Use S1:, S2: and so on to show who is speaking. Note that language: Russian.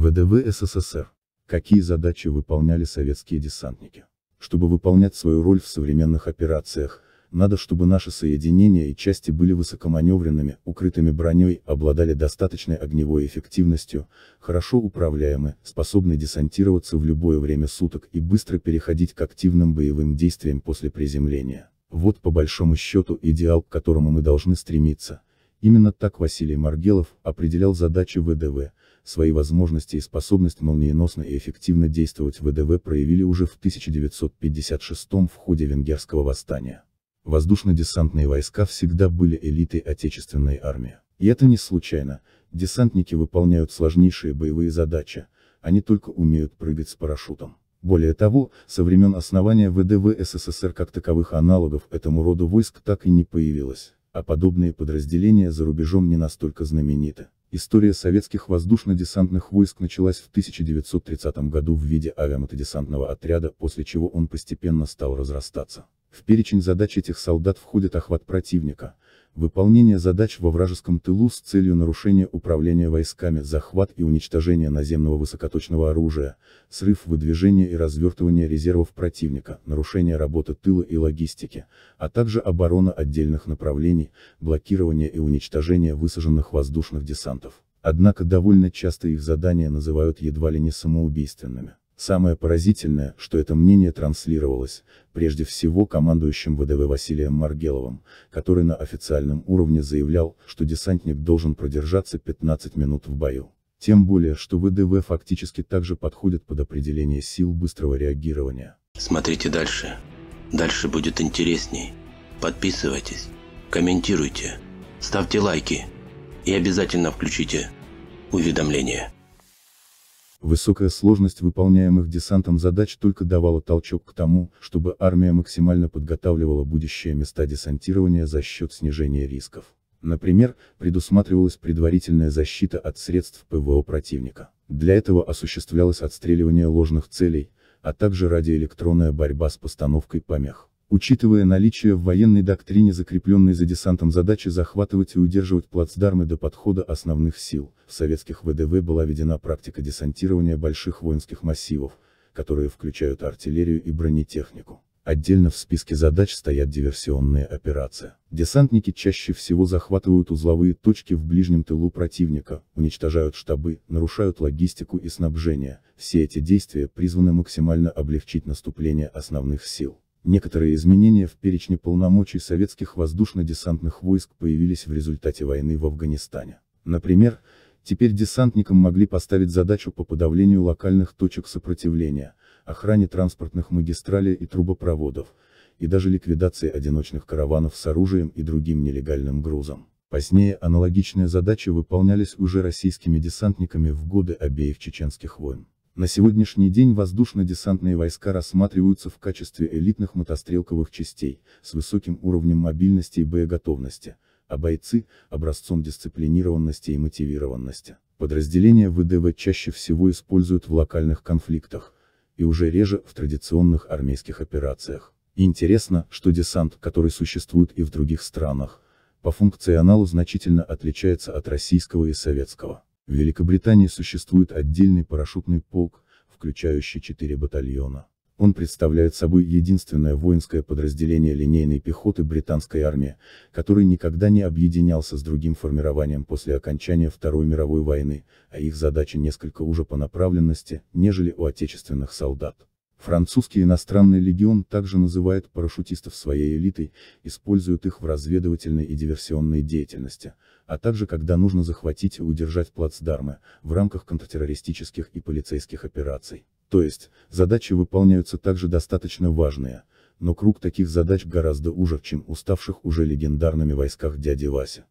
S1: ВДВ СССР. Какие задачи выполняли советские десантники? Чтобы выполнять свою роль в современных операциях, надо чтобы наши соединения и части были высокоманевренными, укрытыми броней, обладали достаточной огневой эффективностью, хорошо управляемы, способны десантироваться в любое время суток и быстро переходить к активным боевым действиям после приземления. Вот по большому счету идеал, к которому мы должны стремиться. Именно так Василий Маргелов определял задачи ВДВ, свои возможности и способность молниеносно и эффективно действовать ВДВ проявили уже в 1956 в ходе венгерского восстания. Воздушно-десантные войска всегда были элитой отечественной армии. И это не случайно, десантники выполняют сложнейшие боевые задачи, они только умеют прыгать с парашютом. Более того, со времен основания ВДВ СССР как таковых аналогов этому роду войск так и не появилось а подобные подразделения за рубежом не настолько знамениты. История советских воздушно-десантных войск началась в 1930 году в виде авиамотодесантного отряда, после чего он постепенно стал разрастаться. В перечень задач этих солдат входит охват противника, выполнение задач во вражеском тылу с целью нарушения управления войсками, захват и уничтожение наземного высокоточного оружия, срыв выдвижения и развертывания резервов противника, нарушение работы тыла и логистики, а также оборона отдельных направлений, блокирование и уничтожение высаженных воздушных десантов. Однако довольно часто их задания называют едва ли не самоубийственными. Самое поразительное, что это мнение транслировалось, прежде всего командующим ВДВ Василием Маргеловым, который на официальном уровне заявлял, что десантник должен продержаться 15 минут в бою. Тем более, что ВДВ фактически также подходит под определение сил быстрого реагирования. Смотрите дальше. Дальше будет интересней. Подписывайтесь, комментируйте, ставьте лайки и обязательно включите уведомления. Высокая сложность выполняемых десантом задач только давала толчок к тому, чтобы армия максимально подготавливала будущие места десантирования за счет снижения рисков. Например, предусматривалась предварительная защита от средств ПВО противника. Для этого осуществлялось отстреливание ложных целей, а также радиоэлектронная борьба с постановкой помех. Учитывая наличие в военной доктрине закрепленной за десантом задачи захватывать и удерживать плацдармы до подхода основных сил, в советских ВДВ была введена практика десантирования больших воинских массивов, которые включают артиллерию и бронетехнику. Отдельно в списке задач стоят диверсионные операции. Десантники чаще всего захватывают узловые точки в ближнем тылу противника, уничтожают штабы, нарушают логистику и снабжение. Все эти действия призваны максимально облегчить наступление основных сил. Некоторые изменения в перечне полномочий советских воздушно-десантных войск появились в результате войны в Афганистане. Например, теперь десантникам могли поставить задачу по подавлению локальных точек сопротивления, охране транспортных магистралей и трубопроводов, и даже ликвидации одиночных караванов с оружием и другим нелегальным грузом. Позднее аналогичные задачи выполнялись уже российскими десантниками в годы обеих чеченских войн. На сегодняшний день воздушно-десантные войска рассматриваются в качестве элитных мотострелковых частей, с высоким уровнем мобильности и боеготовности, а бойцы – образцом дисциплинированности и мотивированности. Подразделения ВДВ чаще всего используют в локальных конфликтах, и уже реже в традиционных армейских операциях. Интересно, что десант, который существует и в других странах, по функционалу значительно отличается от российского и советского. В Великобритании существует отдельный парашютный полк, включающий четыре батальона. Он представляет собой единственное воинское подразделение линейной пехоты британской армии, который никогда не объединялся с другим формированием после окончания Второй мировой войны, а их задача несколько уже по направленности, нежели у отечественных солдат. Французский иностранный легион также называет парашютистов своей элитой, используют их в разведывательной и диверсионной деятельности, а также когда нужно захватить и удержать плацдармы, в рамках контртеррористических и полицейских операций. То есть, задачи выполняются также достаточно важные, но круг таких задач гораздо уже, чем уставших уже легендарными войсках дяди Вася.